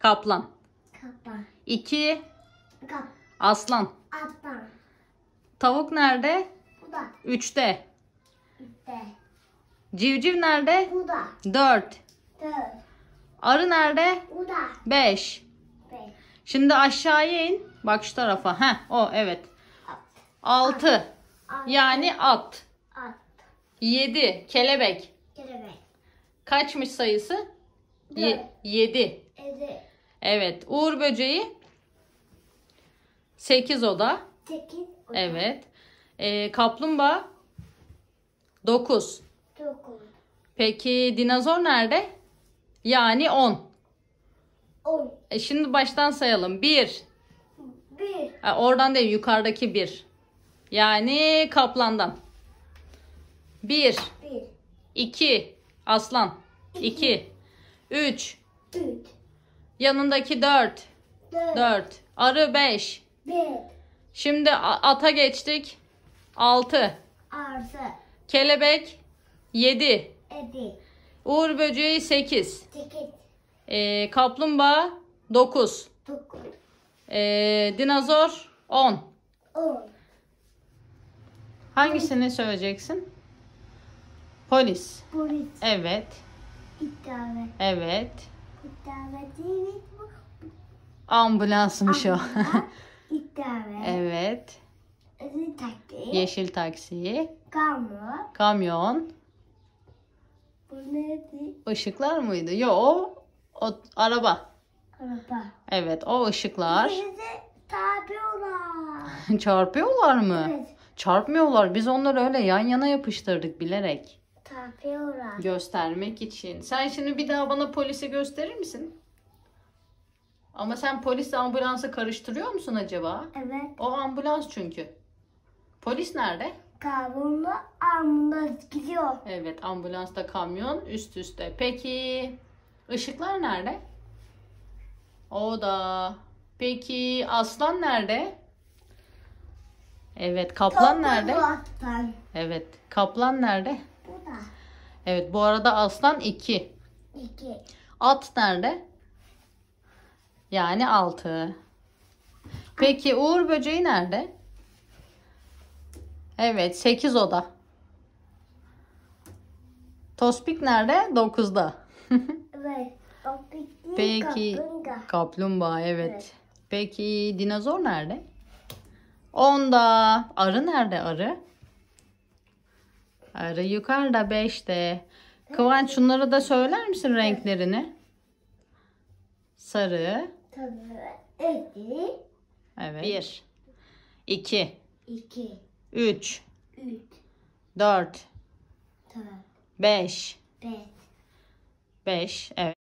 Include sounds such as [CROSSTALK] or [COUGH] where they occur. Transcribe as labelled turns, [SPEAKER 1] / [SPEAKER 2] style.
[SPEAKER 1] Kaplan. Kaplan. İki. Kap. Aslan. Aslan. Tavuk nerede? Burada. Üçte. Üçte. Civciv nerede? Burada. Dört. Dört. Arı nerede? Burada. Beş. Beş. Şimdi aşağıya in. Bak şu tarafa. Heh, o evet. Alt. Altı. At. Yani at. At. Yedi. Kelebek. Kelebek. Kaçmış sayısı? Dört. Ye yedi. Yedi. Evet. Uğur böceği 8 oda. 8 oda. Evet. Ee, kaplumbağa 9. 9. Peki dinozor nerede? Yani 10. 10. E şimdi baştan sayalım. 1. 1. oradan değil yukarıdaki 1. Yani kaplandan. 1. 1. 2. Aslan. 2. 3. 3. Yanındaki 4. 4. Arı 5. 1. Şimdi ata geçtik. 6. 6. Kelebek 7. 7. Uğur böceği 8. 8. Ee, kaplumbağa 9. 9. Ee, dinozor 10. 10. Hangisini söyleyeceksin? Polis. Polis. Evet. İdare. Evet. Ambulansmış o. [LAUGHS] evet. Taksi. Yeşil taksi. Kamyon. Kamyon. Bu neydi? Işıklar mıydı? Yo o, o araba. Araba. Evet o ışıklar. çarpıyorlar. [LAUGHS] Çarpıyorlar mı? Evet. Çarpmıyorlar. Biz onları öyle yan yana yapıştırdık bilerek. Takıyorlar. Göstermek için. Sen şimdi bir daha bana polise gösterir misin? Ama sen polis ambulansa karıştırıyor musun acaba? Evet. O ambulans çünkü. Polis nerede? Kamyonla ambulans gidiyor. Evet ambulansta kamyon üst üste. Peki ışıklar nerede? O da. Peki aslan nerede? Evet kaplan Toplu nerede? Aslan. Evet kaplan nerede? Evet bu arada aslan 2. 2. At nerede? Yani 6. Peki Uğur böceği nerede? Evet 8 oda. Tospik nerede? 9'da. [LAUGHS] evet. Peki kaplumbağa. kaplumbağa evet. evet. Peki dinozor nerede? Onda. Arı nerede arı? Arı yukarıda 5'te. Kıvanç şunları da söyler misin renklerini? Sarı. Tabii. Ödü. Evet. 1 2 2 3 3 4 4 5 5 5 evet.